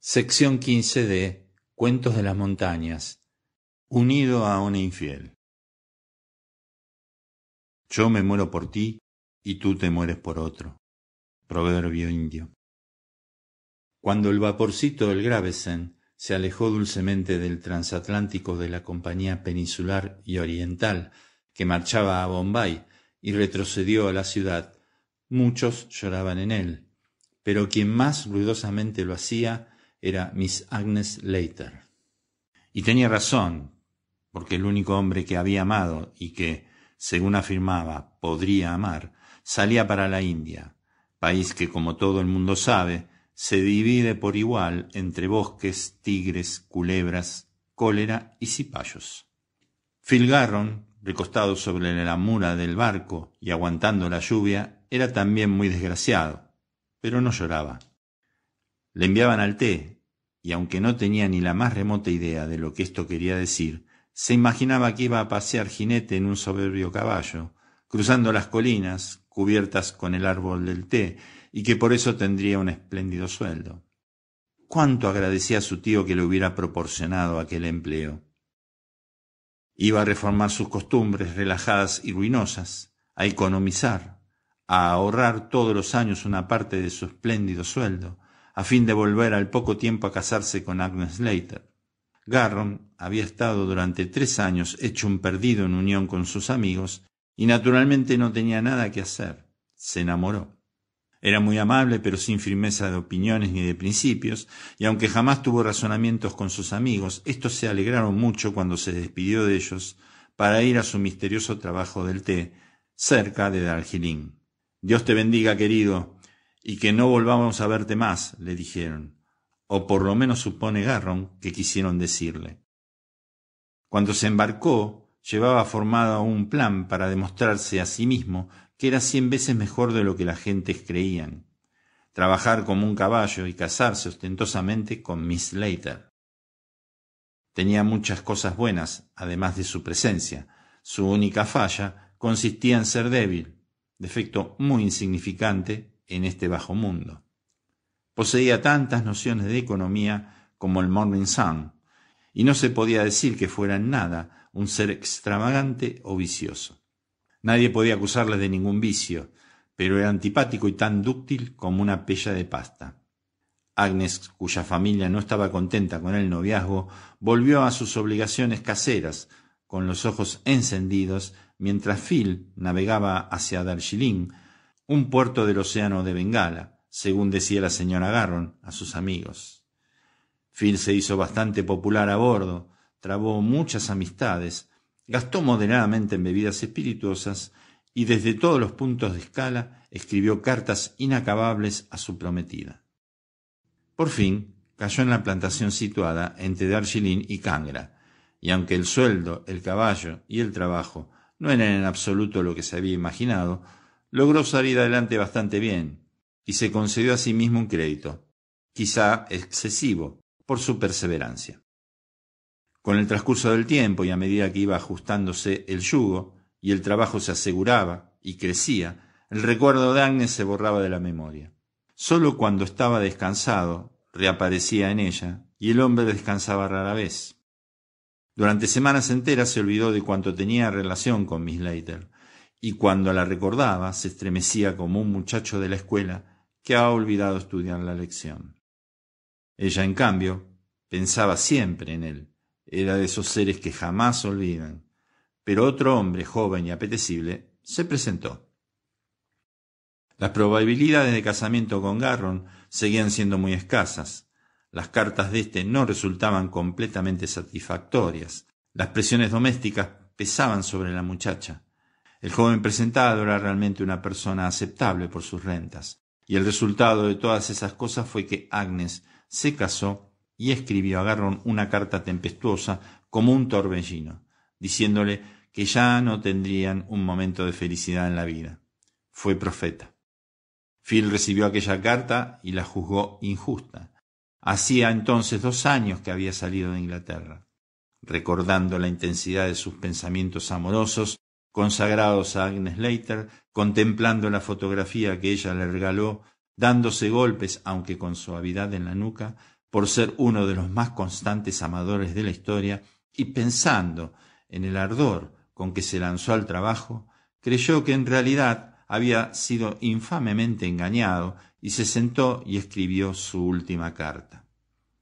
Sección 15 de Cuentos de las Montañas. Unido a un infiel. Yo me muero por ti y tú te mueres por otro. Proverbio indio. Cuando el vaporcito del Gravesen se alejó dulcemente del transatlántico de la compañía peninsular y oriental que marchaba a Bombay y retrocedió a la ciudad, muchos lloraban en él, pero quien más ruidosamente lo hacía era Miss Agnes Leiter. Y tenía razón, porque el único hombre que había amado y que, según afirmaba, podría amar, salía para la India, país que, como todo el mundo sabe, se divide por igual entre bosques, tigres, culebras, cólera y cipayos. Phil recostado sobre la mura del barco y aguantando la lluvia, era también muy desgraciado, pero no lloraba. Le enviaban al té, y aunque no tenía ni la más remota idea de lo que esto quería decir, se imaginaba que iba a pasear jinete en un soberbio caballo, cruzando las colinas, cubiertas con el árbol del té, y que por eso tendría un espléndido sueldo. Cuánto agradecía a su tío que le hubiera proporcionado aquel empleo. Iba a reformar sus costumbres relajadas y ruinosas, a economizar, a ahorrar todos los años una parte de su espléndido sueldo, a fin de volver al poco tiempo a casarse con Agnes Slater. Garron había estado durante tres años hecho un perdido en unión con sus amigos y naturalmente no tenía nada que hacer. Se enamoró. Era muy amable pero sin firmeza de opiniones ni de principios, y aunque jamás tuvo razonamientos con sus amigos, estos se alegraron mucho cuando se despidió de ellos para ir a su misterioso trabajo del té, cerca de Darjeeling. Dios te bendiga, querido, y que no volvamos a verte más, le dijeron, o por lo menos supone Garron que quisieron decirle. Cuando se embarcó, llevaba formado un plan para demostrarse a sí mismo que era cien veces mejor de lo que las gentes creían. Trabajar como un caballo y casarse ostentosamente con Miss Later. Tenía muchas cosas buenas, además de su presencia. Su única falla consistía en ser débil, defecto muy insignificante, en este bajo mundo. Poseía tantas nociones de economía como el Morning Sun, y no se podía decir que fuera en nada un ser extravagante o vicioso. Nadie podía acusarle de ningún vicio, pero era antipático y tan dúctil como una pella de pasta. Agnes, cuya familia no estaba contenta con el noviazgo, volvió a sus obligaciones caseras, con los ojos encendidos, mientras Phil navegaba hacia un puerto del océano de Bengala, según decía la señora Garron a sus amigos. Phil se hizo bastante popular a bordo, trabó muchas amistades, gastó moderadamente en bebidas espirituosas y desde todos los puntos de escala escribió cartas inacabables a su prometida. Por fin cayó en la plantación situada entre Darjeeling y Cangra, y aunque el sueldo, el caballo y el trabajo no eran en absoluto lo que se había imaginado, logró salir adelante bastante bien y se concedió a sí mismo un crédito, quizá excesivo, por su perseverancia. Con el transcurso del tiempo y a medida que iba ajustándose el yugo y el trabajo se aseguraba y crecía, el recuerdo de Agnes se borraba de la memoria. Solo cuando estaba descansado reaparecía en ella y el hombre descansaba rara vez. Durante semanas enteras se olvidó de cuanto tenía relación con Miss Leiter, y cuando la recordaba se estremecía como un muchacho de la escuela que ha olvidado estudiar la lección. Ella, en cambio, pensaba siempre en él, era de esos seres que jamás olvidan, pero otro hombre joven y apetecible se presentó. Las probabilidades de casamiento con Garron seguían siendo muy escasas. Las cartas de éste no resultaban completamente satisfactorias. Las presiones domésticas pesaban sobre la muchacha. El joven presentado era realmente una persona aceptable por sus rentas, y el resultado de todas esas cosas fue que Agnes se casó y escribió a Garron una carta tempestuosa como un torbellino, diciéndole que ya no tendrían un momento de felicidad en la vida. Fue profeta. Phil recibió aquella carta y la juzgó injusta. Hacía entonces dos años que había salido de Inglaterra. Recordando la intensidad de sus pensamientos amorosos, consagrados a Agnes Leiter, contemplando la fotografía que ella le regaló, dándose golpes, aunque con suavidad en la nuca, por ser uno de los más constantes amadores de la historia, y pensando en el ardor con que se lanzó al trabajo, creyó que en realidad había sido infamemente engañado y se sentó y escribió su última carta.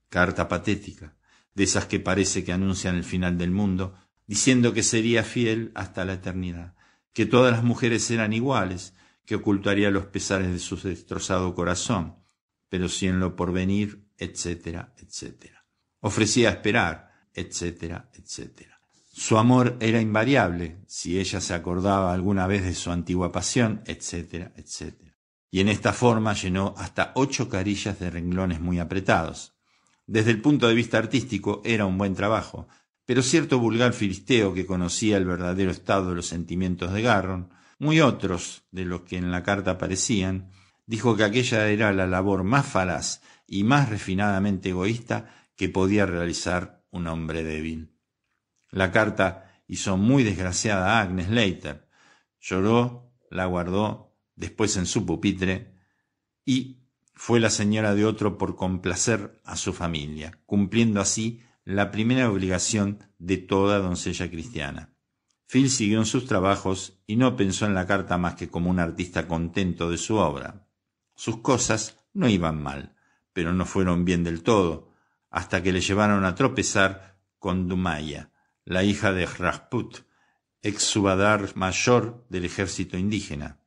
Carta patética, de esas que parece que anuncian el final del mundo, diciendo que sería fiel hasta la eternidad, que todas las mujeres eran iguales, que ocultaría los pesares de su destrozado corazón, pero si en lo porvenir, etcétera, etcétera. Ofrecía esperar, etcétera, etcétera. Su amor era invariable, si ella se acordaba alguna vez de su antigua pasión, etcétera, etcétera. Y en esta forma llenó hasta ocho carillas de renglones muy apretados. Desde el punto de vista artístico era un buen trabajo, pero cierto vulgar filisteo que conocía el verdadero estado de los sentimientos de Garron, muy otros de los que en la carta aparecían, dijo que aquella era la labor más falaz y más refinadamente egoísta que podía realizar un hombre débil. La carta hizo muy desgraciada a Agnes Leiter. Lloró, la guardó, después en su pupitre, y fue la señora de otro por complacer a su familia, cumpliendo así la primera obligación de toda doncella cristiana. Phil siguió en sus trabajos y no pensó en la carta más que como un artista contento de su obra. Sus cosas no iban mal, pero no fueron bien del todo, hasta que le llevaron a tropezar con Dumaya, la hija de Rajput, ex subadar mayor del ejército indígena.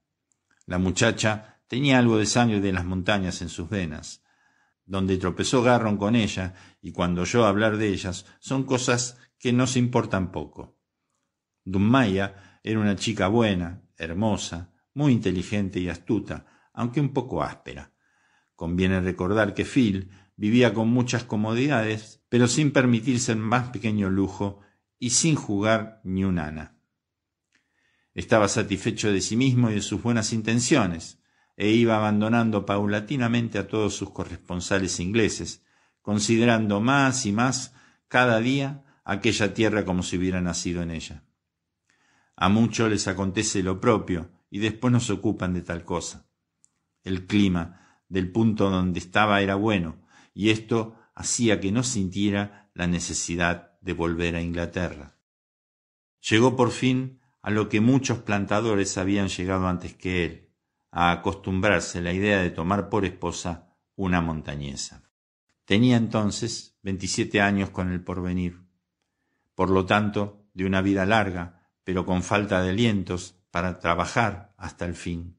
La muchacha tenía algo de sangre de las montañas en sus venas donde tropezó Garron con ella, y cuando oyó hablar de ellas, son cosas que nos importan poco. Dummaya era una chica buena, hermosa, muy inteligente y astuta, aunque un poco áspera. Conviene recordar que Phil vivía con muchas comodidades, pero sin permitirse el más pequeño lujo y sin jugar ni un ana. Estaba satisfecho de sí mismo y de sus buenas intenciones, e iba abandonando paulatinamente a todos sus corresponsales ingleses, considerando más y más cada día aquella tierra como si hubiera nacido en ella. A muchos les acontece lo propio y después no se ocupan de tal cosa. El clima del punto donde estaba era bueno y esto hacía que no sintiera la necesidad de volver a Inglaterra. Llegó por fin a lo que muchos plantadores habían llegado antes que él, a acostumbrarse a la idea de tomar por esposa una montañesa. Tenía entonces veintisiete años con el porvenir, por lo tanto, de una vida larga, pero con falta de alientos para trabajar hasta el fin.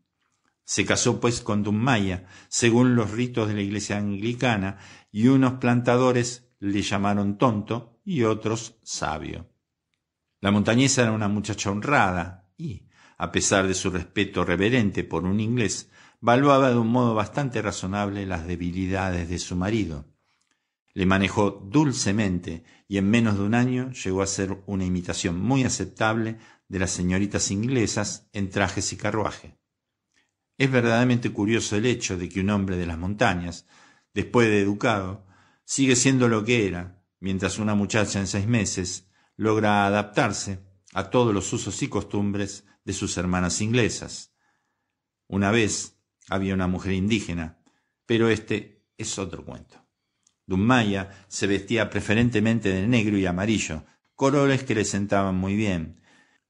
Se casó pues con Dunmaya, según los ritos de la iglesia anglicana, y unos plantadores le llamaron tonto y otros sabio. La montañesa era una muchacha honrada y, a pesar de su respeto reverente por un inglés, valuaba de un modo bastante razonable las debilidades de su marido. Le manejó dulcemente y en menos de un año llegó a ser una imitación muy aceptable de las señoritas inglesas en trajes y carruaje. Es verdaderamente curioso el hecho de que un hombre de las montañas, después de educado, sigue siendo lo que era, mientras una muchacha en seis meses logra adaptarse a todos los usos y costumbres de sus hermanas inglesas. Una vez había una mujer indígena, pero este es otro cuento. Dunmaya se vestía preferentemente de negro y amarillo, colores que le sentaban muy bien.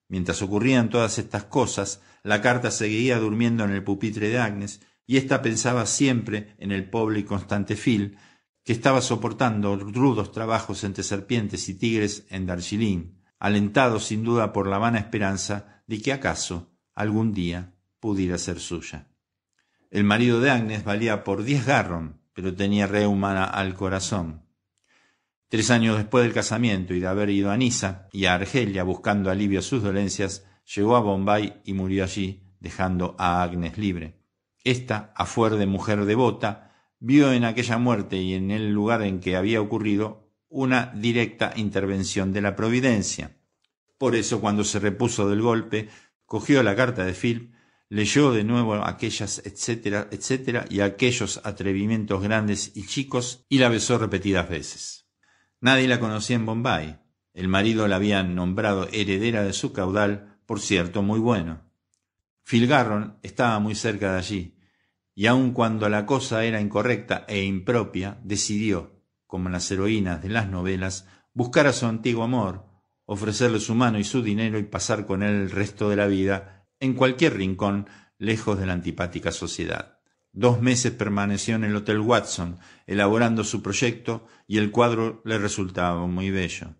Mientras ocurrían todas estas cosas, la carta seguía durmiendo en el pupitre de Agnes, y ésta pensaba siempre en el pobre y constante Phil, que estaba soportando rudos trabajos entre serpientes y tigres en Darjeeling, alentado sin duda por la vana esperanza de que acaso algún día pudiera ser suya. El marido de Agnes valía por diez garron, pero tenía humana al corazón. Tres años después del casamiento y de haber ido a Niza y a Argelia buscando alivio a sus dolencias, llegó a Bombay y murió allí, dejando a Agnes libre. Esta, a fuer de mujer devota, vio en aquella muerte y en el lugar en que había ocurrido una directa intervención de la providencia. Por eso, cuando se repuso del golpe, cogió la carta de Phil, leyó de nuevo aquellas etcétera, etcétera, y aquellos atrevimientos grandes y chicos, y la besó repetidas veces. Nadie la conocía en Bombay. El marido la había nombrado heredera de su caudal, por cierto, muy bueno. Phil estaba muy cerca de allí, y aun cuando la cosa era incorrecta e impropia, decidió, como las heroínas de las novelas, buscar a su antiguo amor, ofrecerle su mano y su dinero y pasar con él el resto de la vida en cualquier rincón lejos de la antipática sociedad. Dos meses permaneció en el Hotel Watson elaborando su proyecto y el cuadro le resultaba muy bello.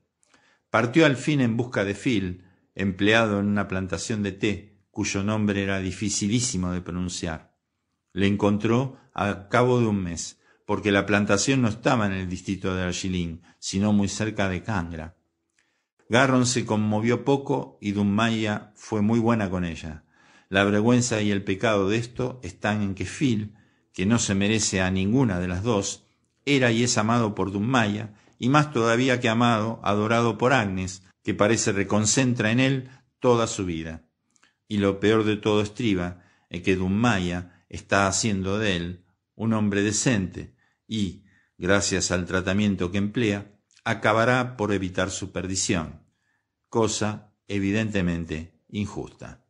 Partió al fin en busca de Phil, empleado en una plantación de té cuyo nombre era dificilísimo de pronunciar. Le encontró a cabo de un mes, porque la plantación no estaba en el distrito de Argilín, sino muy cerca de Cangra. Garron se conmovió poco y Dunmaya fue muy buena con ella. La vergüenza y el pecado de esto están en que Phil, que no se merece a ninguna de las dos, era y es amado por Dunmaya, y más todavía que amado, adorado por Agnes, que parece reconcentra en él toda su vida. Y lo peor de todo estriba en que Dunmaya está haciendo de él un hombre decente y, gracias al tratamiento que emplea, acabará por evitar su perdición, cosa evidentemente injusta.